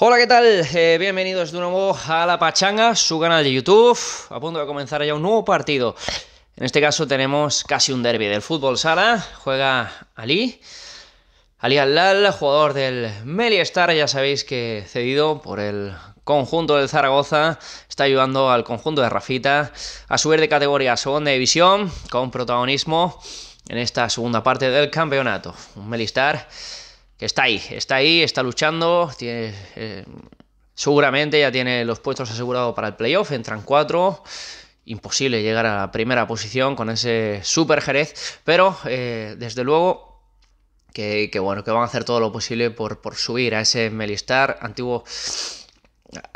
Hola, ¿qué tal? Eh, bienvenidos de nuevo a La Pachanga, su canal de YouTube. A punto de comenzar ya un nuevo partido. En este caso tenemos casi un derby del fútbol sala. Juega Ali. Ali Alal, jugador del Meliestar, ya sabéis que cedido por el conjunto del Zaragoza, está ayudando al conjunto de Rafita a subir de categoría a segunda división con protagonismo en esta segunda parte del campeonato. Un Melistar que está ahí, está ahí, está luchando, eh, seguramente ya tiene los puestos asegurados para el playoff, entran cuatro, imposible llegar a la primera posición con ese super Jerez, pero eh, desde luego... Que, bueno, que van a hacer todo lo posible por, por subir a ese Melistar, antiguo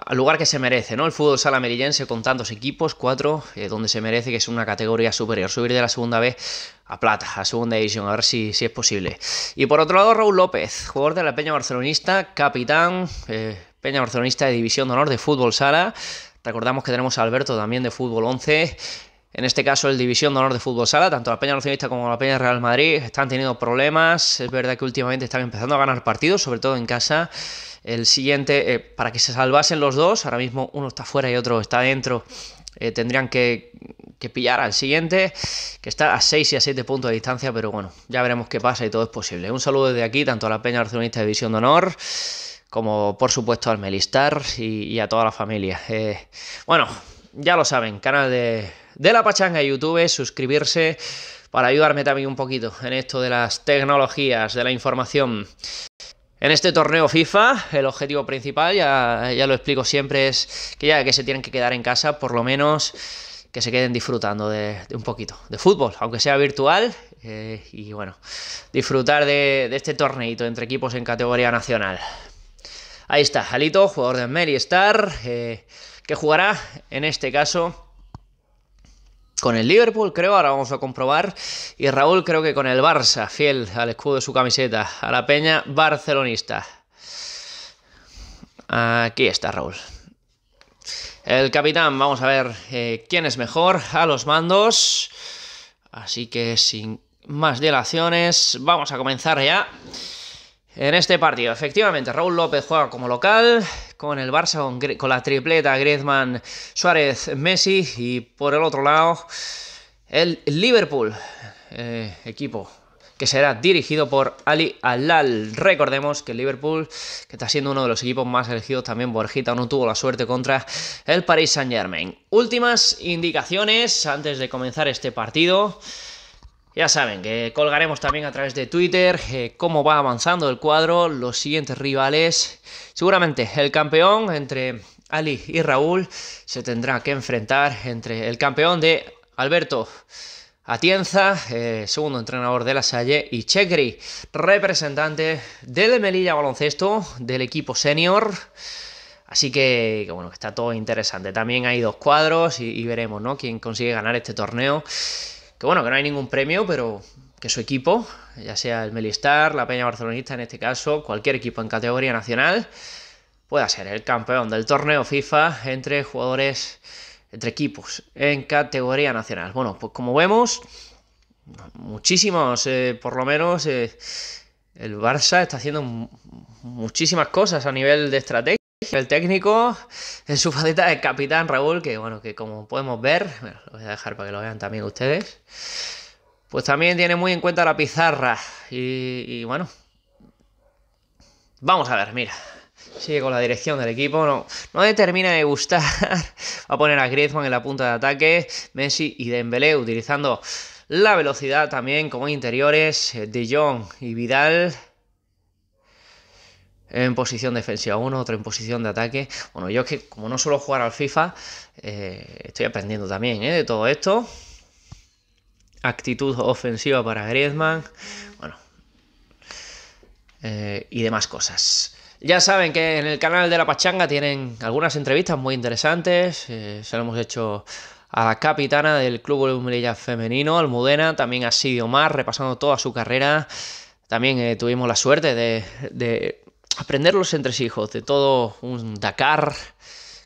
al lugar que se merece, ¿no? El fútbol sala merillense con tantos equipos, cuatro, eh, donde se merece que es una categoría superior. Subir de la segunda vez a plata, a segunda división, a ver si, es posible. Y por otro lado, Raúl López, jugador de la Peña Barcelonista, capitán, eh, Peña Barcelonista de División de Honor de Fútbol Sala. Recordamos que tenemos a Alberto también de Fútbol 11. En este caso, el División de Honor de Fútbol Sala, tanto la Peña Nacionalista como la Peña Real Madrid están teniendo problemas. Es verdad que últimamente están empezando a ganar partidos, sobre todo en casa. El siguiente, eh, para que se salvasen los dos, ahora mismo uno está fuera y otro está dentro, eh, tendrían que, pillar al siguiente, que está a 6 y a 7 puntos de distancia, pero bueno, ya veremos qué pasa y todo es posible. Un saludo desde aquí, tanto a la Peña Nacionalista de División de Honor como por supuesto al Melistar y, a toda la familia. Eh, bueno, ya lo saben, canal de de la pachanga YouTube, suscribirse para ayudarme también un poquito en esto de las tecnologías, de la información. En este torneo FIFA, el objetivo principal, ya, lo explico siempre, es que ya que se tienen que quedar en casa, por lo menos que se queden disfrutando de, un poquito de fútbol, aunque sea virtual, eh, y bueno, disfrutar de, este torneito entre equipos en categoría nacional. Ahí está, Alito, jugador de Mary Star, eh, que jugará en este caso con el Liverpool, creo, ahora vamos a comprobar. Y Raúl creo que con el Barça, fiel al escudo de su camiseta, a la peña barcelonista. Aquí está Raúl. El capitán, vamos a ver eh, quién es mejor a los mandos. Así que sin más dilaciones, vamos a comenzar ya en este partido. Efectivamente, Raúl López juega como local con el Barça, con, la tripleta Griezmann, Suárez, Messi y por el otro lado el Liverpool, eh, equipo que será dirigido por Ali Alal. Recordemos que el Liverpool, que está siendo uno de los equipos más elegidos también por no tuvo la suerte contra el Paris Saint-Germain. Últimas indicaciones antes de comenzar este partido. Ya saben que colgaremos también a través de Twitter eh, cómo va avanzando el cuadro, los siguientes rivales. Seguramente el campeón entre Ali y Raúl se tendrá que enfrentar entre el campeón de Alberto Atienza, eh, segundo entrenador de la Salle, y Chegri, representante del Melilla Baloncesto, del equipo senior. Así que, está todo interesante. También hay dos cuadros y, veremos ¿no? quién consigue ganar este torneo que bueno, que no hay ningún premio, pero que su equipo, ya sea el Melistar, la Peña Barcelonista en este caso, cualquier equipo en categoría nacional, pueda ser el campeón del torneo FIFA entre jugadores, entre equipos en categoría nacional. Bueno, pues como vemos, muchísimos, eh, por lo menos, eh, el Barça está haciendo muchísimas cosas a nivel de estrategia el técnico, en su faceta de capitán Raúl, que bueno, que como podemos ver, lo voy a dejar para que lo vean también ustedes, pues también tiene muy en cuenta la pizarra. Y, bueno, vamos a ver, mira. Sigue con la dirección del equipo, no, no determina de gustar. Va a poner a Griezmann en la punta de ataque, Messi y Dembélé utilizando la velocidad también como interiores, eh, De Jong y Vidal en posición defensiva uno, otro en posición de ataque. Bueno, yo es que como no suelo jugar al FIFA, eh, estoy aprendiendo también ¿eh? de todo esto. Actitud ofensiva para Griezmann, bueno, eh, y demás cosas. Ya saben que en el canal de La Pachanga tienen algunas entrevistas muy interesantes. se lo hemos hecho a la capitana del Club de Humililla Femenino, Almudena, también a Sidio Mar, repasando toda su carrera. También tuvimos la suerte de, aprender los entresijos de todo un Dakar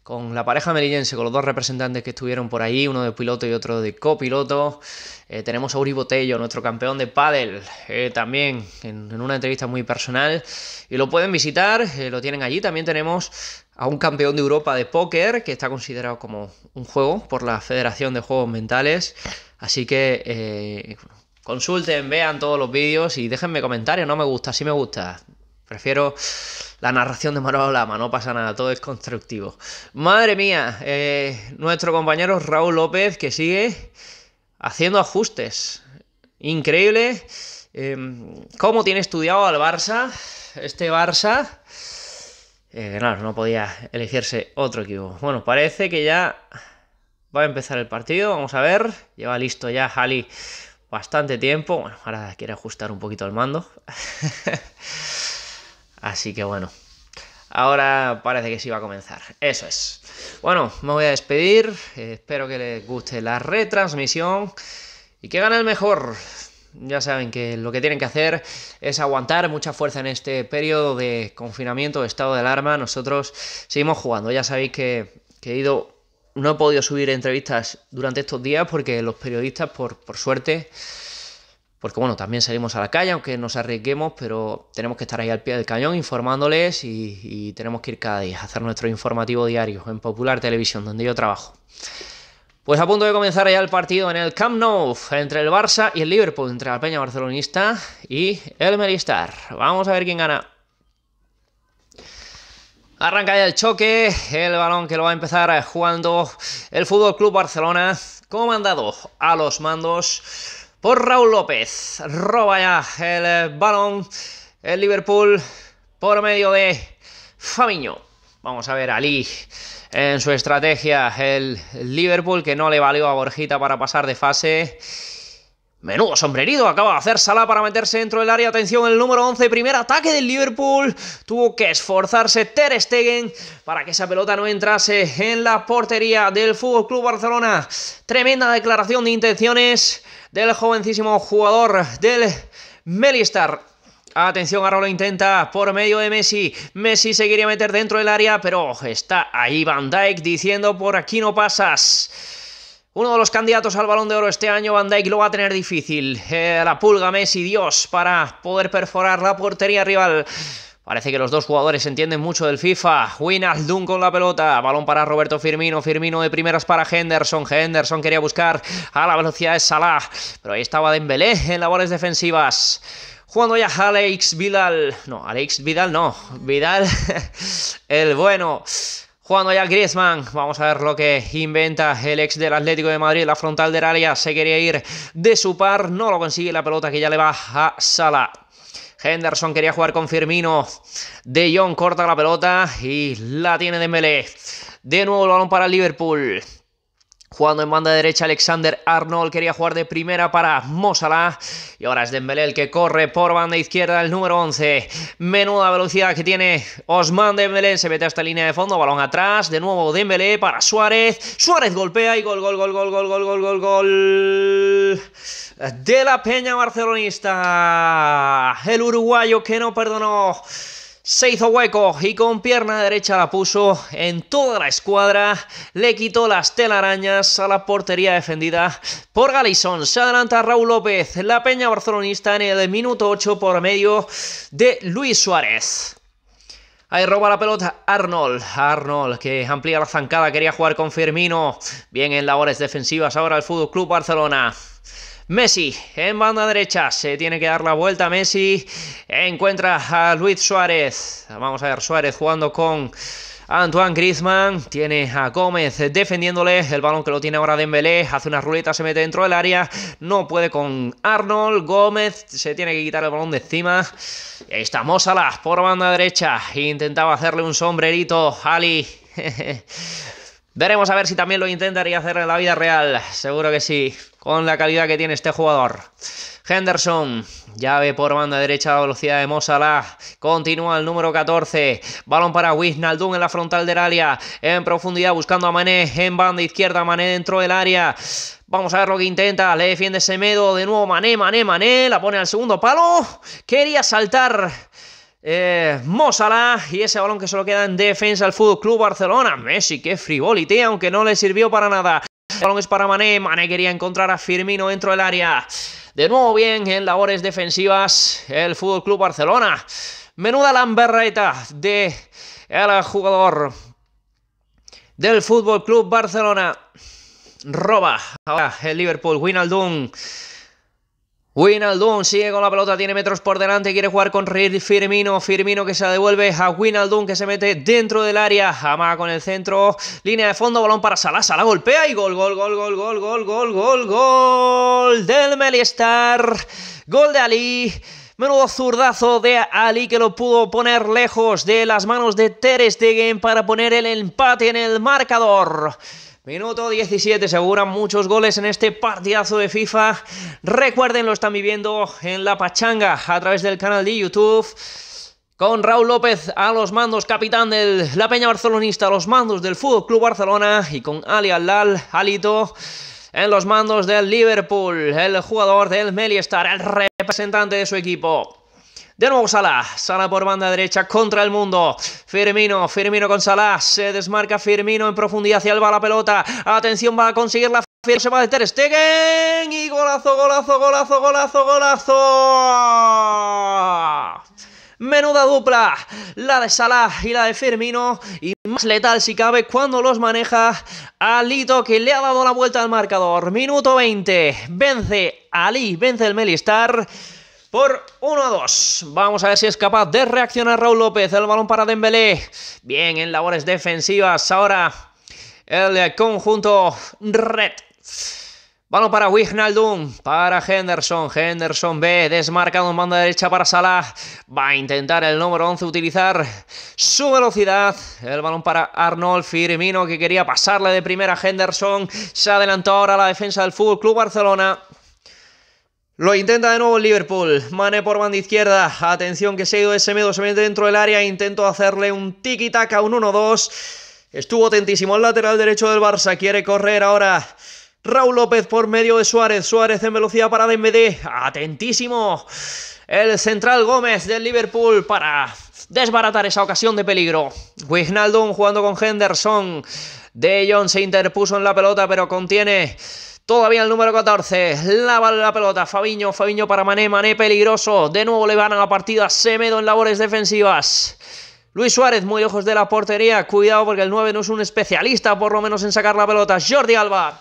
con la pareja merillense, con los dos representantes que estuvieron por ahí, uno de piloto y otro de copiloto. Eh, tenemos a Uri Botello, nuestro campeón de pádel, eh, también en, una entrevista muy personal. Y lo pueden visitar, eh, lo tienen allí. También tenemos a un campeón de Europa de póker, que está considerado como un juego por la Federación de Juegos Mentales. Así que consulten, vean todos los vídeos y déjenme comentarios, no me gusta, sí me gusta. Prefiero la narración de Manolo Lama, no pasa nada, todo es constructivo. Madre mía, eh, nuestro compañero Raúl López que sigue haciendo ajustes. Increíble em, cómo tiene estudiado al Barça, este Barça. Eh, no podía elegirse otro equipo. Bueno, parece que ya va a empezar el partido, vamos a ver. Lleva listo ya Hali bastante tiempo. Bueno, ahora quiere ajustar un poquito el mando. Así que bueno, ahora parece que sí va a comenzar. Eso es. Bueno, me voy a despedir. Espero que les guste la retransmisión y que gane el mejor. Ya saben que lo que tienen que hacer es aguantar mucha fuerza en este periodo de confinamiento, de estado de alarma. Nosotros seguimos jugando. Ya sabéis que, he ido no he podido subir entrevistas durante estos días porque los periodistas, por, por suerte, porque pues bueno, también salimos a la calle, aunque nos arriesguemos, pero tenemos que estar ahí al pie del cañón informándoles y, tenemos que ir cada día a hacer nuestro informativo diario en Popular Televisión, donde yo trabajo. Pues a punto de comenzar ya el partido en el Camp Nou entre el Barça y el Liverpool, entre la Peña Barcelonista y el Meristar. Vamos a ver quién gana. Arranca ya el choque, el balón que lo va a empezar jugando el Fútbol Club Barcelona, comandado a los mandos Raúl López. Roba ya el eh, balón. El Liverpool por medio de Famiño. Vamos a ver Ali en su estrategia. El Liverpool que no le valió a Borjita para pasar de fase. Menudo sombrerido, acaba de hacer Sala para meterse dentro del área. Atención, el número 11, primer ataque del Liverpool. Tuvo que esforzarse Ter Stegen para que esa pelota no entrase en la portería del Fútbol Club Barcelona. Tremenda declaración de intenciones del jovencísimo jugador del Melistar. Atención, ahora lo intenta por medio de Messi. Messi se quería meter dentro del área, pero está ahí Van Dijk diciendo por aquí no pasas. Uno de los candidatos al balón de oro este año, Van Dijk, lo va a tener difícil. Eh, la pulga Messi, Dios, para poder perforar la portería rival. Parece que los dos jugadores entienden mucho del FIFA. Wijnaldum con la pelota. Balón para Roberto Firmino. Firmino de primeras para Henderson. Henderson quería buscar a la velocidad de Salah. Pero ahí estaba Dembélé en labores defensivas. Jugando ya Alex Vidal. No, Alex Vidal no. Vidal, el bueno. Jugando ya Griezmann, vamos a ver lo que inventa el ex del Atlético de Madrid, la frontal del área, se quería ir de su par, no lo consigue la pelota que ya le va a Salah. Henderson quería jugar con Firmino. De Jong corta la pelota y la tiene Dembélé. De nuevo el balón para Liverpool. Jugando en banda derecha Alexander Arnold quería jugar de primera para Mosala y ahora es Dembélé el que corre por banda izquierda el número 11. Menuda velocidad que tiene Osman Dembélé, se mete esta línea de fondo, balón atrás, de nuevo Dembélé para Suárez. Suárez golpea y gol gol gol gol gol gol gol gol gol de la Peña barcelonista. El uruguayo que no perdonó se hizo hueco y con pierna derecha la puso en toda la escuadra. Le quitó las telarañas a la portería defendida por Galison. Se adelanta Raúl López, la peña barcelonista en el minuto 8 por medio de Luis Suárez. Ahí roba la pelota Arnold. Arnold que amplía la zancada, quería jugar con Firmino. Bien en labores defensivas ahora el Fútbol Club Barcelona. Messi en banda derecha, se tiene que dar la vuelta Messi, encuentra a Luis Suárez, vamos a ver Suárez jugando con... Antoine Griezmann tiene a Gómez defendiéndole el balón que lo tiene ahora Dembélé, hace una ruleta, se mete dentro del área, no puede con Arnold, Gómez se tiene que quitar el balón de encima. estamos está Mosala por banda derecha, intentaba hacerle un sombrerito Ali. Veremos a ver si también lo intentaría hacer en la vida real, seguro que sí con la calidad que tiene este jugador. Henderson, llave por banda derecha a velocidad de Mosala. Continúa el número 14. Balón para Wijnaldum en la frontal del área. En profundidad buscando a Mané en banda izquierda. Mané dentro del área. Vamos a ver lo que intenta. Le defiende Semedo. De nuevo Mané, Mané, Mané. La pone al segundo palo. Quería saltar. Eh, Mosala y ese balón que solo queda en defensa al Fútbol Club Barcelona. Messi que frivolité, aunque no le sirvió para nada. Balón es para Mané. Mané quería encontrar a Firmino dentro del área. De nuevo bien en labores defensivas el Fútbol Club Barcelona. Menuda lamberreta de el jugador del Fútbol Club Barcelona. Roba ahora el Liverpool. Wijnaldum... Winaldun sigue con la pelota, tiene metros por delante, quiere jugar con Firmino, Firmino que se devuelve a Winaldun que se mete dentro del área, jamás con el centro, línea de fondo, balón para Salas, la golpea y gol, gol, gol, gol, gol, gol, gol, gol, gol del Melistar, gol de Ali. Menudo zurdazo de Ali que lo pudo poner lejos de las manos de Ter Stegen para poner el empate en el marcador. Minuto 17, seguran muchos goles en este partidazo de FIFA. Recuerden, lo están viviendo en la pachanga a través del canal de YouTube. Con Raúl López a los mandos, capitán de la Peña Barcelonista, a los mandos del Fútbol Club Barcelona. Y con Ali Alal, Alito, en los mandos del Liverpool, el jugador del Meliestar, el representante de su equipo. De nuevo Salah, Salah por banda derecha contra el mundo. Firmino, Firmino con Salah, se desmarca Firmino en profundidad hacia el va la pelota. Atención, va a conseguir la se va a Ter Stegen y golazo, golazo, golazo, golazo, golazo. Menuda dupla, la de Salah y la de Firmino y más letal si cabe cuando los maneja Alito que le ha dado la vuelta al marcador. Minuto 20, vence Ali, vence el Melistar por 1 a 2. Vamos a ver si es capaz de reaccionar Raúl López. El balón para Dembélé. Bien en labores defensivas. Ahora el conjunto red. Balón para Wijnaldum, para Henderson, Henderson B, desmarcado en banda derecha para Salah, va a intentar el número 11 utilizar su velocidad, el balón para Arnold Firmino que quería pasarle de primera a Henderson, se adelantó ahora la defensa del Fútbol Club Barcelona, lo intenta de nuevo Liverpool. Mane por banda izquierda. Atención que se ha ido ese medio Se mete dentro del área. Intento hacerle un tiki-taka, un 1-2. Estuvo atentísimo el lateral derecho del Barça. Quiere correr ahora. Raúl López por medio de Suárez. Suárez en velocidad para DMD. Atentísimo. El central Gómez del Liverpool para desbaratar esa ocasión de peligro. Wijnaldum jugando con Henderson. De Jong se interpuso en la pelota, pero contiene Todavía el número 14, lava la pelota, Fabiño, Fabiño para Mané, Mané peligroso, de nuevo le van a la partida Semedo en labores defensivas. Luis Suárez muy lejos de la portería, cuidado porque el 9 no es un especialista por lo menos en sacar la pelota, Jordi Alba.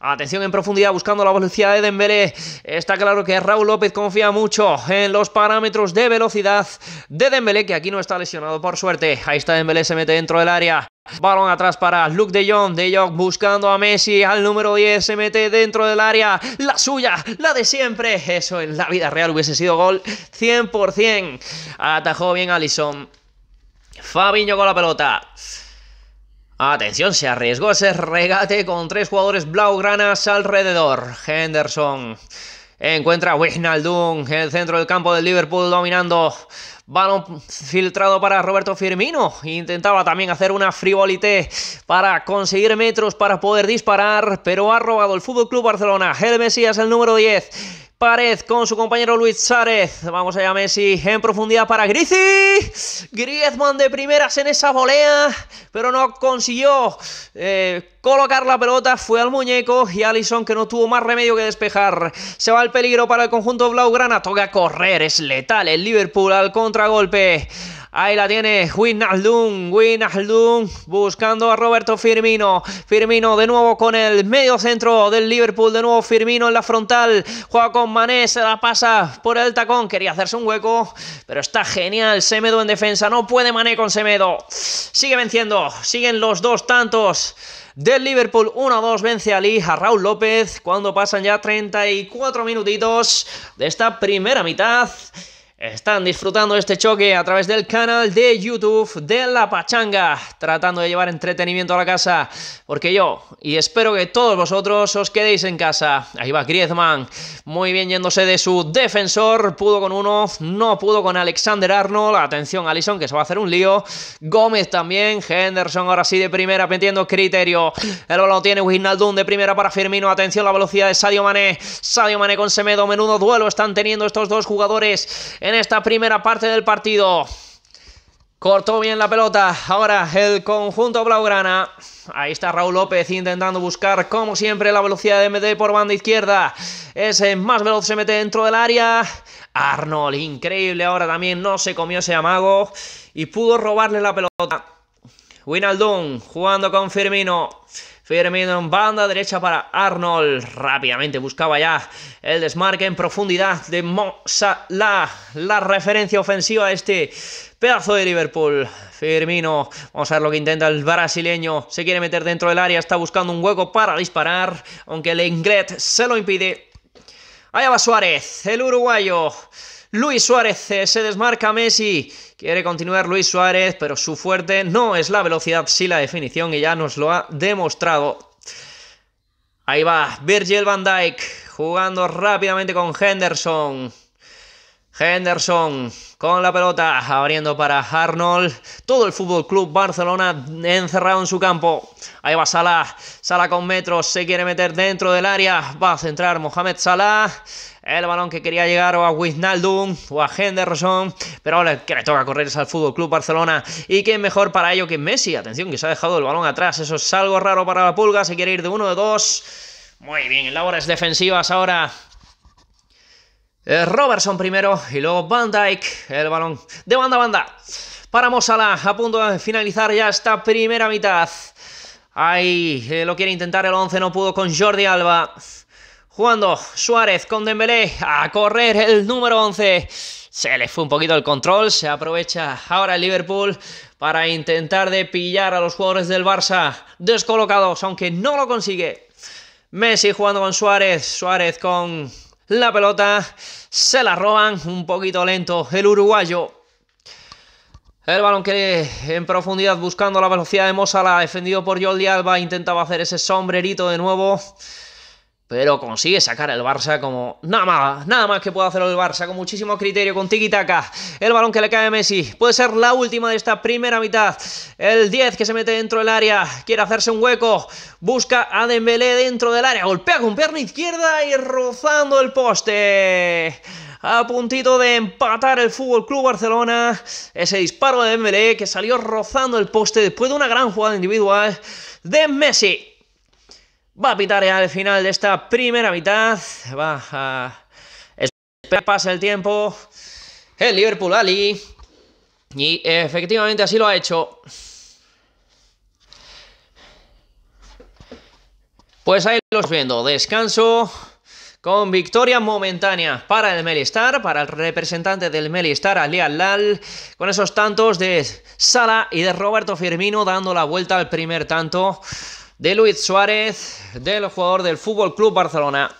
Atención en profundidad buscando la velocidad de Dembélé. Está claro que Raúl López confía mucho en los parámetros de velocidad de Dembélé, que aquí no está lesionado por suerte. Ahí está Dembélé, se mete dentro del área. Balón atrás para Luke de Jong. De Jong buscando a Messi al número 10. Se mete dentro del área. La suya, la de siempre. Eso en la vida real hubiese sido gol 100%. Atajó bien Alison. Fabiño con la pelota. Atención, se arriesgó ese regate con tres jugadores blaugranas alrededor. Henderson. Encuentra a Wijnaldum, el centro del campo del Liverpool dominando Balón filtrado para Roberto Firmino. Intentaba también hacer una frivolité para conseguir metros para poder disparar, pero ha robado el Fútbol Club Barcelona. El Mesías, el número 10 Pared con su compañero Luis Sárez. Vamos allá, Messi. En profundidad para Griezmann. Griezmann de primeras en esa volea. Pero no consiguió eh, colocar la pelota. Fue al muñeco. Y Allison que no tuvo más remedio que despejar. Se va el peligro para el conjunto Blaugrana. Toca correr. Es letal el Liverpool al contragolpe. Ahí la tiene Wijnaldum, Wijnaldum buscando a Roberto Firmino. Firmino de nuevo con el medio centro del Liverpool, de nuevo Firmino en la frontal. Juega con Mané, se la pasa por el tacón, quería hacerse un hueco, pero está genial Semedo en defensa, no puede Mané con Semedo. Sigue venciendo, siguen los dos tantos del Liverpool 1-2 vence a a Raúl López cuando pasan ya 34 minutitos de esta primera mitad están disfrutando este choque a través del canal de YouTube de La Pachanga, tratando de llevar entretenimiento a la casa, porque yo, y espero que todos vosotros os quedéis en casa. Ahí va Griezmann, muy bien yéndose de su defensor, pudo con uno, no pudo con Alexander Arnold, atención Alison que se va a hacer un lío, Gómez también, Henderson ahora sí de primera, metiendo criterio, el balón tiene Wijnaldum de primera para Firmino, atención la velocidad de Sadio Mané, Sadio Mané con Semedo, menudo duelo están teniendo estos dos jugadores, en esta primera parte del partido. Cortó bien la pelota. Ahora el conjunto blaugrana. Ahí está Raúl López intentando buscar, como siempre, la velocidad de MD por banda izquierda. Ese más veloz se mete dentro del área. Arnold, increíble. Ahora también no se comió ese amago. Y pudo robarle la pelota. Winaldun jugando con Firmino. Firmino en banda derecha para Arnold. Rápidamente buscaba ya el desmarque en profundidad de Mo La referencia ofensiva a este pedazo de Liverpool. Firmino, vamos a ver lo que intenta el brasileño. Se quiere meter dentro del área, está buscando un hueco para disparar, aunque el se lo impide. Allá va Suárez, el uruguayo. Luis Suárez eh, se desmarca Messi Quiere continuar Luis Suárez, pero su fuerte no es la velocidad, sí la definición, y ya nos lo ha demostrado. Ahí va Virgil van Dijk jugando rápidamente con Henderson. Henderson con la pelota, abriendo para Arnold. Todo el Fútbol Club Barcelona encerrado en su campo. Ahí va sala Sala con metros, se quiere meter dentro del área. Va a centrar Mohamed Salah. El balón que quería llegar o a Wijnaldum o a Henderson, pero ahora que le toca correr al Fútbol Club Barcelona. Y quién mejor para ello que Messi. Atención, que se ha dejado el balón atrás. Eso es algo raro para la pulga. Se quiere ir de uno de dos. Muy bien, labores defensivas ahora eh, Robertson primero y luego Van Dyke, el balón de banda a banda. Para Mosala, a punto de finalizar ya esta primera mitad. Ahí eh, lo quiere intentar el 11, no pudo con Jordi Alba. Jugando Suárez con Dembélé a correr el número 11. Se le fue un poquito el control, se aprovecha ahora el Liverpool para intentar de pillar a los jugadores del Barça descolocados, aunque no lo consigue. Messi jugando con Suárez, Suárez con la pelota se la roban un poquito lento el uruguayo. El balón que en profundidad buscando la velocidad de Mosala, defendido por Jordi Alba, intentaba hacer ese sombrerito de nuevo pero consigue sacar el Barça como nada más, nada más que puede hacer el Barça, con muchísimo criterio, con tiki-taka. El balón que le cae a Messi puede ser la última de esta primera mitad. El 10 que se mete dentro del área, quiere hacerse un hueco, busca a Dembélé dentro del área, golpea con pierna izquierda y rozando el poste a puntito de empatar el Fútbol Club Barcelona. Ese disparo de Dembélé que salió rozando el poste después de una gran jugada individual de Messi va a pitar ya final de esta primera mitad. Va a esperar pasa el tiempo. El Liverpool Ali. Y efectivamente así lo ha hecho. Pues ahí los viendo. Descanso con victoria momentánea para el Melistar, para el representante del Melistar, Ali Al-Lal, con esos tantos de Sala y de Roberto Firmino dando la vuelta al primer tanto de Luis Suárez, del jugador del Fútbol Club Barcelona.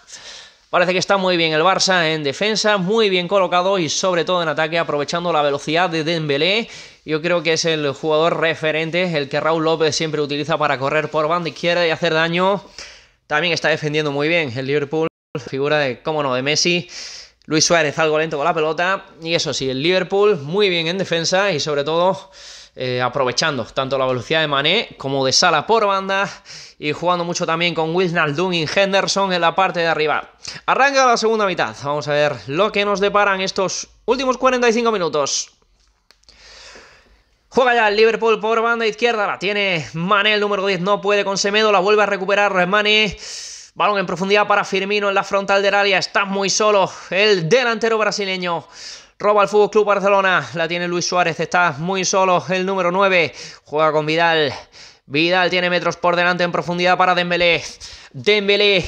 Parece que está muy bien el Barça en defensa, muy bien colocado y sobre todo en ataque aprovechando la velocidad de Dembélé. Yo creo que es el jugador referente, el que Raúl López siempre utiliza para correr por banda izquierda y hacer daño. También está defendiendo muy bien el Liverpool, figura de, cómo no, de Messi. Luis Suárez algo lento con la pelota y eso sí, el Liverpool muy bien en defensa y sobre todo eh, aprovechando tanto la velocidad de Mané como de Sala por banda y jugando mucho también con Wijnaldum y Henderson en la parte de arriba. Arranca la segunda mitad, vamos a ver lo que nos deparan estos últimos 45 minutos. Juega ya el Liverpool por banda izquierda, la tiene Mané, el número 10 no puede con Semedo, la vuelve a recuperar Mané. Balón en profundidad para Firmino en la frontal del área, está muy solo el delantero brasileño. Roba el Fútbol Club Barcelona. La tiene Luis Suárez. Está muy solo el número 9. Juega con Vidal. Vidal tiene metros por delante en profundidad para Dembélé. Dembélé.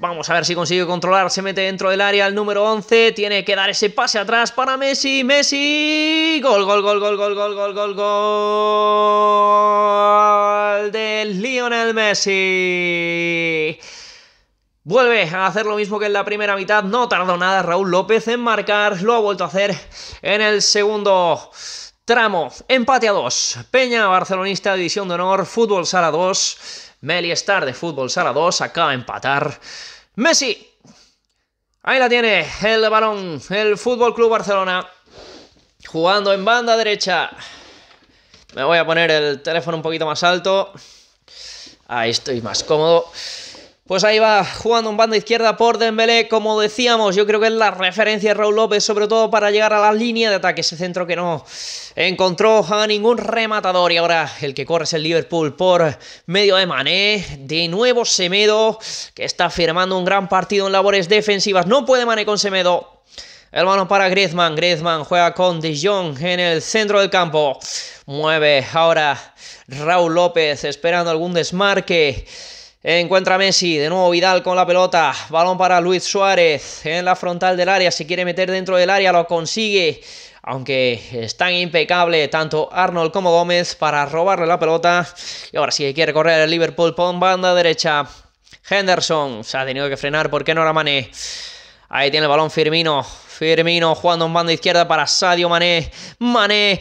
Vamos a ver si consigue controlar. Se mete dentro del área el número 11. Tiene que dar ese pase atrás para Messi. Messi. Gol, gol, gol, gol, gol, gol, gol, gol, gol. De Lionel Messi. Vuelve a hacer lo mismo que en la primera mitad, no tardó nada Raúl López en marcar, lo ha vuelto a hacer en el segundo tramo. Empate a 2, Peña Barcelonista, División de Honor, Fútbol Sala 2, Meli Star de Fútbol Sala 2, acaba de empatar Messi. Ahí la tiene el balón, el Fútbol Club Barcelona, jugando en banda derecha. Me voy a poner el teléfono un poquito más alto. Ahí estoy más cómodo. Pues ahí va, jugando un banda izquierda por Dembélé, como decíamos, yo creo que es la referencia de Raúl López, sobre todo para llegar a la línea de ataque, ese centro que no encontró a ningún rematador y ahora el que corre es el Liverpool por medio de Mané, de nuevo Semedo, que está firmando un gran partido en labores defensivas, no puede Mané con Semedo, el para Griezmann. Griezmann juega con Dijon en el centro del campo. Mueve ahora Raúl López esperando algún desmarque. Encuentra Messi, de nuevo Vidal con la pelota, balón para Luis Suárez en la frontal del área, Si quiere meter dentro del área, lo consigue, aunque es tan impecable tanto Arnold como Gómez para robarle la pelota. Y ahora sí quiere correr el Liverpool por banda derecha. Henderson se ha tenido que frenar porque no era Mané. Ahí tiene el balón Firmino. Firmino jugando en banda izquierda para Sadio Mané. Mané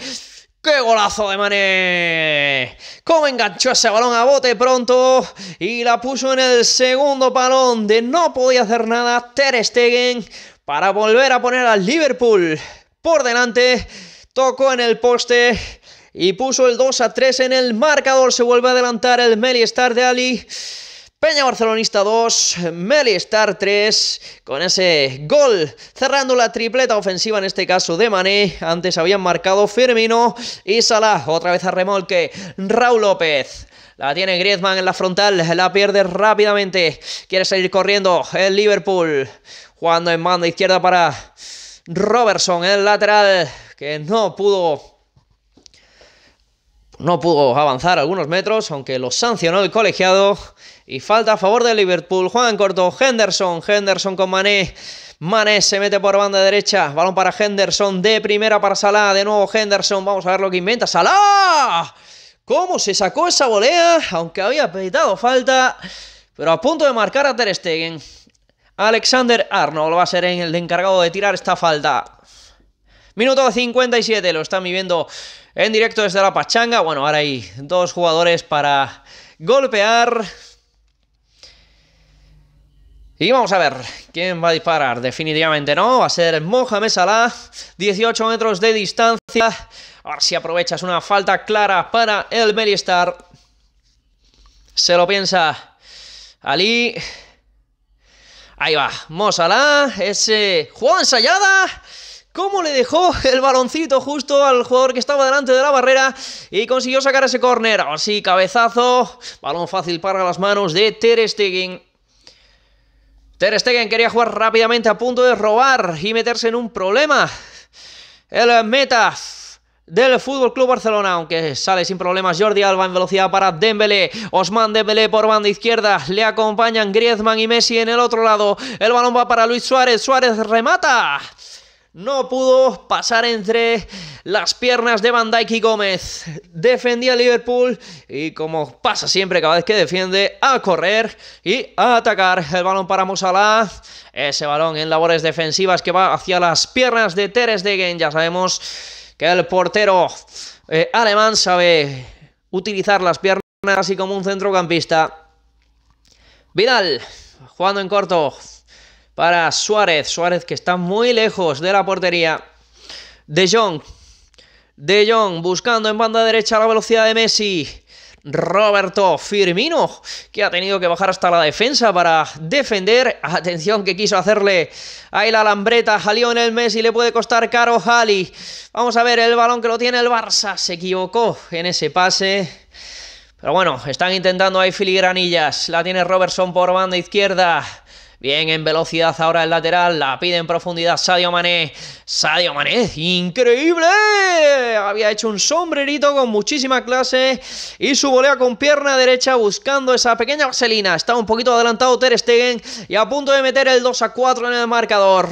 ¡Qué golazo de Mané! ¡Cómo enganchó ese balón a bote pronto! Y la puso en el segundo palón de no podía hacer nada Ter Stegen para volver a poner al Liverpool por delante. Tocó en el poste y puso el 2 a 3 en el marcador. Se vuelve a adelantar el Meli Star de Ali. Peña Barcelonista 2, star 3, con ese gol, cerrando la tripleta ofensiva en este caso de Mané, antes habían marcado Firmino y Salah, otra vez a remolque, Raúl López. La tiene Griezmann en la frontal, la pierde rápidamente, quiere salir corriendo el Liverpool, jugando en mando izquierda para Robertson, el lateral, que no pudo no pudo avanzar algunos metros, aunque lo sancionó el colegiado. Y falta a favor de Liverpool. Juan cortó Henderson, Henderson con Mané. Mané se mete por banda derecha. Balón para Henderson, de primera para Salah. De nuevo Henderson, vamos a ver lo que inventa. ¡Salah! ¿Cómo se sacó esa volea? Aunque había petado falta, pero a punto de marcar a Ter Stegen. Alexander Arnold va a ser el encargado de tirar esta falta. Minuto 57, lo están viviendo en directo desde la pachanga. Bueno, ahora hay dos jugadores para golpear. Y vamos a ver quién va a disparar. Definitivamente no, va a ser Mohamed Salah. 18 metros de distancia. A ver si aprovechas una falta clara para el Star. Se lo piensa Ali. Ahí va, Mo Salah. Ese juego ensayada cómo le dejó el baloncito justo al jugador que estaba delante de la barrera y consiguió sacar ese córner. Así, cabezazo, balón fácil para las manos de Ter Stegen. Ter Stegen quería jugar rápidamente a punto de robar y meterse en un problema. El meta del Fútbol Club Barcelona, aunque sale sin problemas Jordi Alba en velocidad para Dembélé, Osman Dembélé por banda izquierda, le acompañan Griezmann y Messi en el otro lado, el balón va para Luis Suárez, Suárez remata no pudo pasar entre las piernas de Van Dijk y Gómez. Defendía Liverpool y como pasa siempre cada vez que defiende, a correr y a atacar el balón para Mosala. Ese balón en labores defensivas que va hacia las piernas de Teres de Ya sabemos que el portero eh, alemán sabe utilizar las piernas así como un centrocampista. Vidal, jugando en corto, para Suárez. Suárez que está muy lejos de la portería. De Jong. De Jong buscando en banda derecha la velocidad de Messi. Roberto Firmino, que ha tenido que bajar hasta la defensa para defender. Atención que quiso hacerle ahí la lambreta a el Messi, le puede costar caro Jali. Vamos a ver el balón que lo tiene el Barça. Se equivocó en ese pase. Pero bueno, están intentando ahí filigranillas. La tiene Robertson por banda izquierda. Bien en velocidad ahora el lateral. La pide en profundidad Sadio Mané. Sadio Mané, increíble. Había hecho un sombrerito con muchísima clase. Y su volea con pierna derecha buscando esa pequeña vaselina. Está un poquito adelantado Ter Stegen. Y a punto de meter el 2 a 4 en el marcador.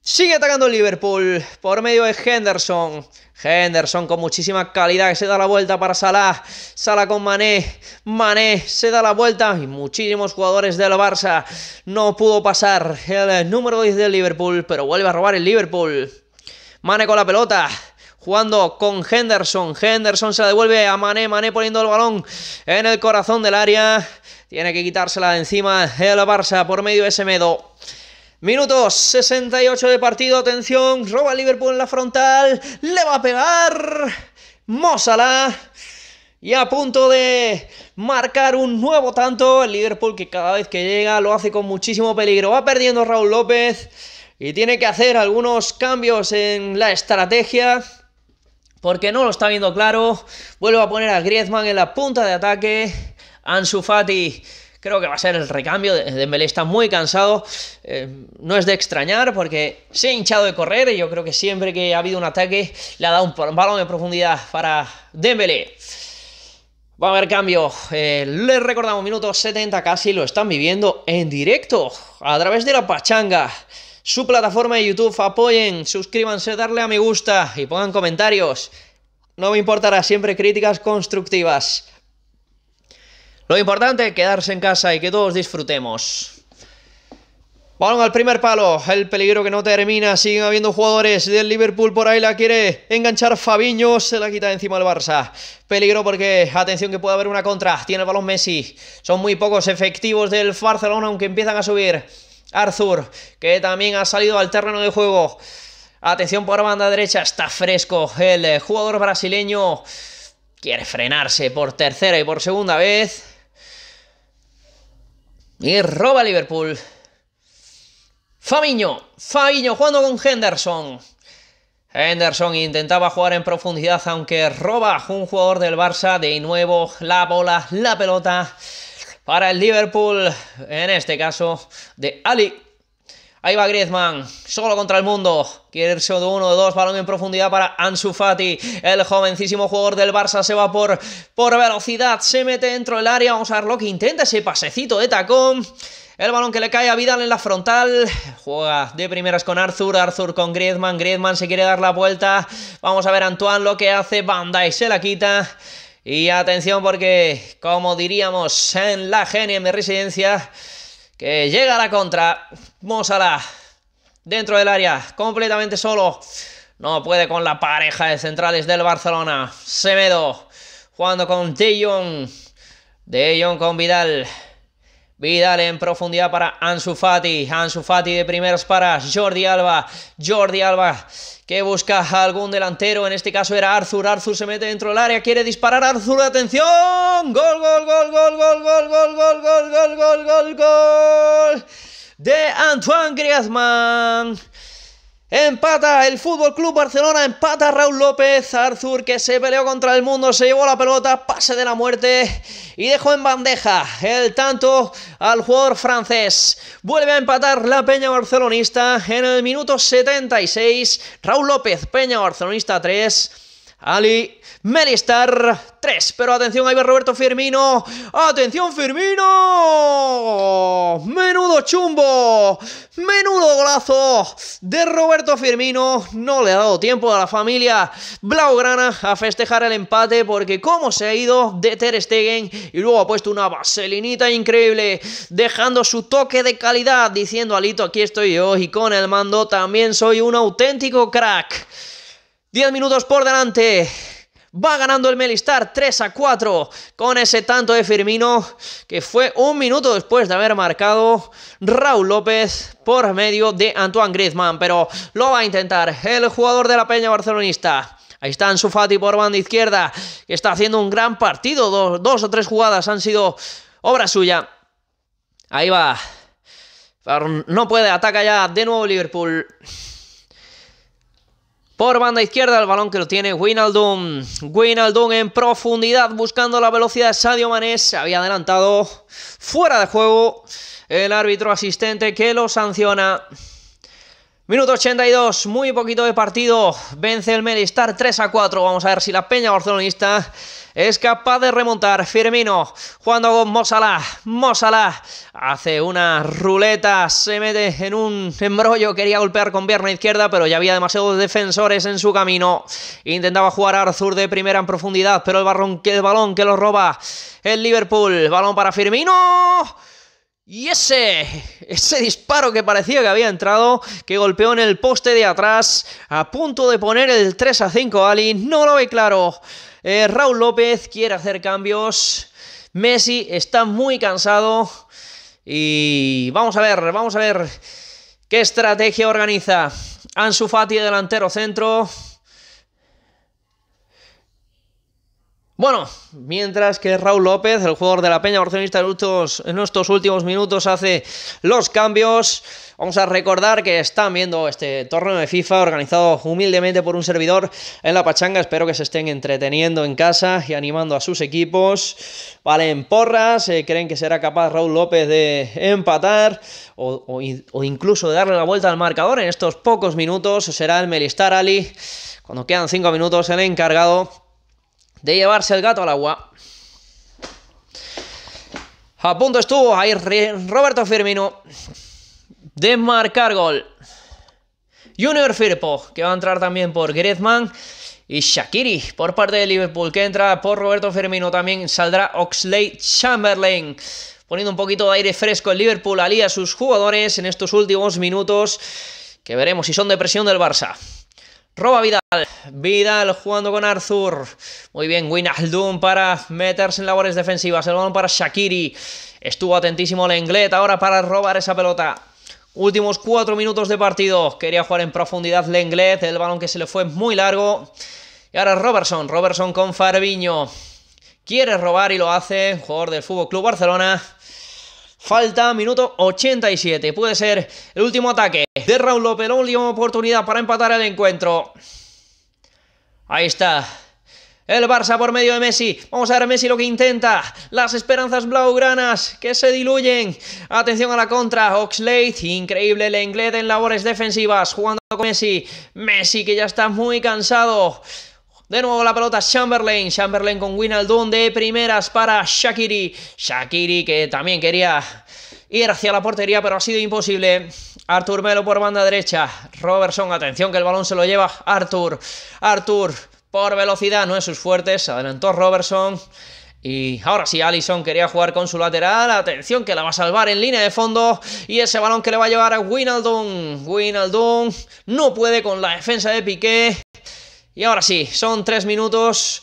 Sigue atacando el Liverpool por medio de Henderson. Henderson con muchísima calidad que se da la vuelta para Salah. Salah con Mané. Mané se da la vuelta y muchísimos jugadores la Barça. No pudo pasar el número 10 del Liverpool, pero vuelve a robar el Liverpool. Mané con la pelota jugando con Henderson. Henderson se la devuelve a Mané, Mané poniendo el balón en el corazón del área. Tiene que quitársela de encima la Barça por medio de ese medo. Minutos 68 de partido, atención, roba Liverpool en la frontal, le va a pegar Mozala y a punto de marcar un nuevo tanto, el Liverpool que cada vez que llega lo hace con muchísimo peligro, va perdiendo Raúl López y tiene que hacer algunos cambios en la estrategia porque no lo está viendo claro, vuelve a poner a Griezmann en la punta de ataque, Ansu Fati Creo que va a ser el recambio. Dembélé está muy cansado. Eh, no es de extrañar porque se ha hinchado de correr. Y yo creo que siempre que ha habido un ataque le ha dado un balón de profundidad para Dembélé. Va a haber cambio. Eh, les recordamos, minutos 70 casi lo están viviendo en directo a través de la pachanga. Su plataforma de YouTube, apoyen, suscríbanse, darle a me gusta y pongan comentarios. No me importará siempre críticas constructivas. Lo importante es quedarse en casa y que todos disfrutemos. Balón al primer palo, el peligro que no termina, siguen habiendo jugadores del Liverpool por ahí, la quiere enganchar Fabiño, se la quita encima al Barça. Peligro porque, atención que puede haber una contra, tiene el balón Messi, son muy pocos efectivos del Barcelona aunque empiezan a subir. Arthur, que también ha salido al terreno de juego. Atención por banda derecha, está fresco el jugador brasileño, quiere frenarse por tercera y por segunda vez. Y roba Liverpool. Famiño. Fabiño jugando con Henderson. Henderson intentaba jugar en profundidad, aunque roba un jugador del Barça. De nuevo, la bola, la pelota para el Liverpool. En este caso, de Ali Ahí va Griezmann, solo contra el mundo. Quiere irse de uno, de dos, balón en profundidad para Ansu Fati. El jovencísimo jugador del Barça se va por, por velocidad, se mete dentro del área. Vamos a ver lo que intenta ese pasecito de tacón. El balón que le cae a Vidal en la frontal. Juega de primeras con Arthur. Arthur con Griezmann. Griezmann se quiere dar la vuelta. Vamos a ver Antoine lo que hace. Bandai se la quita. Y atención porque, como diríamos en la genia en residencia que llega la contra. Mozara. dentro del área, completamente solo. No puede con la pareja de centrales del Barcelona. Semedo jugando con De Jong. De Jong con Vidal. Vidal en profundidad para Ansu Fati. Ansu Fati de primeros para Jordi Alba. Jordi Alba que busca algún delantero. En este caso era Arthur. Arthur se mete dentro del área. Quiere disparar Arthur. ¡Atención! ¡Gol, gol, gol, gol, gol, gol, gol, gol, gol, gol, gol, gol, gol! De Antoine Griezmann. Empata el Fútbol Club Barcelona, empata Raúl López, Arthur que se peleó contra el mundo, se llevó la pelota, pase de la muerte y dejó en bandeja el tanto al jugador francés. Vuelve a empatar la Peña Barcelonista en el minuto 76. Raúl López, Peña Barcelonista 3. Ali, Melistar, 3. Pero atención, ahí va Roberto Firmino. ¡Atención, Firmino! ¡Menudo chumbo! ¡Menudo golazo de Roberto Firmino! No le ha dado tiempo a la familia Blaugrana a festejar el empate porque cómo se ha ido de Ter Stegen y luego ha puesto una vaselinita increíble dejando su toque de calidad diciendo Alito, aquí estoy yo y con el mando también soy un auténtico crack. 10 minutos por delante. Va ganando el Melistar 3 a 4 con ese tanto de Firmino que fue un minuto después de haber marcado Raúl López por medio de Antoine Griezmann. Pero lo va a intentar el jugador de la Peña Barcelonista. Ahí está su Fati por banda izquierda que está haciendo un gran partido. dos o tres jugadas han sido obra suya. Ahí va. No puede, ataca ya de nuevo Liverpool. Por banda izquierda el balón que lo tiene Winaldum. Winaldum en profundidad buscando la velocidad de Sadio Mané. Se había adelantado. Fuera de juego. El árbitro asistente que lo sanciona. Minuto 82, muy poquito de partido. Vence el Meristar 3 a 4. Vamos a ver si la Peña Barcelonista es capaz de remontar Firmino, jugando con Mosala. Mosala hace una ruleta, se mete en un embrollo, quería golpear con pierna izquierda, pero ya había demasiados defensores en su camino. Intentaba jugar a Arthur de primera en profundidad, pero el, barrón, el balón que lo roba el Liverpool. Balón para Firmino. Y ese, ese disparo que parecía que había entrado, que golpeó en el poste de atrás, a punto de poner el 3 a 5 Ali, no lo ve claro. Eh, Raúl López quiere hacer cambios. Messi está muy cansado. Y vamos a ver, vamos a ver qué estrategia organiza Ansu Fati delantero centro. Bueno, mientras que Raúl López, el jugador de la Peña Barcelonista, en estos últimos minutos hace los cambios. Vamos a recordar que están viendo este torneo de FIFA organizado humildemente por un servidor en la Pachanga. Espero que se estén entreteniendo en casa y animando a sus equipos. Valen porras, eh, creen que será capaz Raúl López de empatar o, incluso de darle la vuelta al marcador en estos pocos minutos. Será el Melistar Ali, cuando quedan cinco minutos, el encargado de llevarse el gato al agua. A punto estuvo ahí Roberto Firmino de marcar gol. Junior Firpo, que va a entrar también por Griezmann. Y Shakiri por parte de Liverpool, que entra por Roberto Firmino. También saldrá Oxley Chamberlain. Poniendo un poquito de aire fresco en Liverpool alía a sus jugadores en estos últimos minutos. Que veremos si son de presión del Barça. Roba Vidal. Vidal jugando con Arthur. Muy bien, Winaldum para meterse en labores defensivas. El balón para Shakiri. Estuvo atentísimo Lenglet ahora para robar esa pelota. Últimos cuatro minutos de partido. Quería jugar en profundidad Lenglet. El balón que se le fue muy largo. Y ahora Robertson. Robertson con Farbiño. Quiere robar y lo hace. Jugador del Fútbol Club Barcelona. Falta, minuto 87. Puede ser el último ataque de Raúl López. La última oportunidad para empatar el encuentro. Ahí está. El Barça por medio de Messi. Vamos a ver Messi lo que intenta. Las esperanzas blaugranas que se diluyen. Atención a la contra. Oxlade. Increíble el inglés en labores defensivas. Jugando con Messi. Messi que ya está muy cansado. De nuevo la pelota Chamberlain. Chamberlain con Winaldun de primeras para Shakiri. Shakiri que también quería ir hacia la portería pero ha sido imposible. Artur Melo por banda derecha. Robertson, atención que el balón se lo lleva Arthur. Arthur por velocidad, no es sus fuertes. Adelantó Robertson. Y ahora sí, Allison quería jugar con su lateral. Atención que la va a salvar en línea de fondo. Y ese balón que le va a llevar a Winaldon. Winaldon no puede con la defensa de Piqué. Y ahora sí, son tres minutos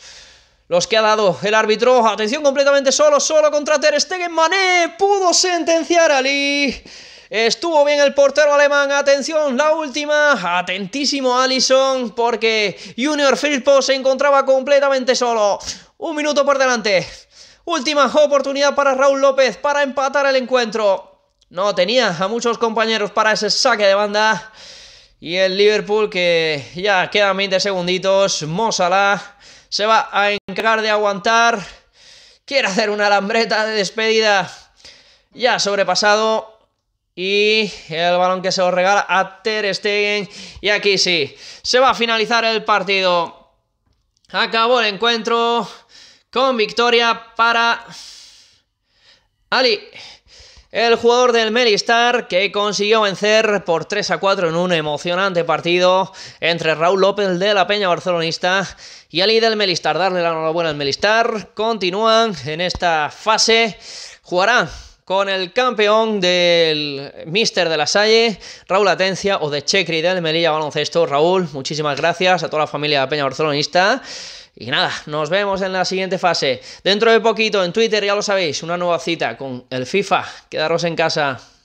los que ha dado el árbitro. Atención completamente solo, solo contra Ter Stegen. Mané pudo sentenciar a Lee. Estuvo bien el portero alemán, atención, la última, atentísimo Allison, porque Junior Firpo se encontraba completamente solo. Un minuto por delante. Última oportunidad para Raúl López para empatar el encuentro. No tenía a muchos compañeros para ese saque de banda. Y el Liverpool que ya quedan 20 segunditos. Mosala se va a encargar de aguantar. Quiere hacer una alambreta de despedida. Ya sobrepasado. Y el balón que se lo regala a Ter Stegen. Y aquí sí, se va a finalizar el partido. Acabó el encuentro con victoria para Ali. El jugador del Melistar, que consiguió vencer por 3 a 4 en un emocionante partido entre Raúl López de la Peña Barcelonista y Ali del Melistar. Darle la enhorabuena al Melistar. Continúan en esta fase. Jugarán con el campeón del Mister de la Salle, Raúl Atencia, o de Checri del Melilla Baloncesto. Raúl, muchísimas gracias a toda la familia de Peña Barcelonista. Y nada, nos vemos en la siguiente fase. Dentro de poquito en Twitter, ya lo sabéis, una nueva cita con el FIFA. Quedaros en casa.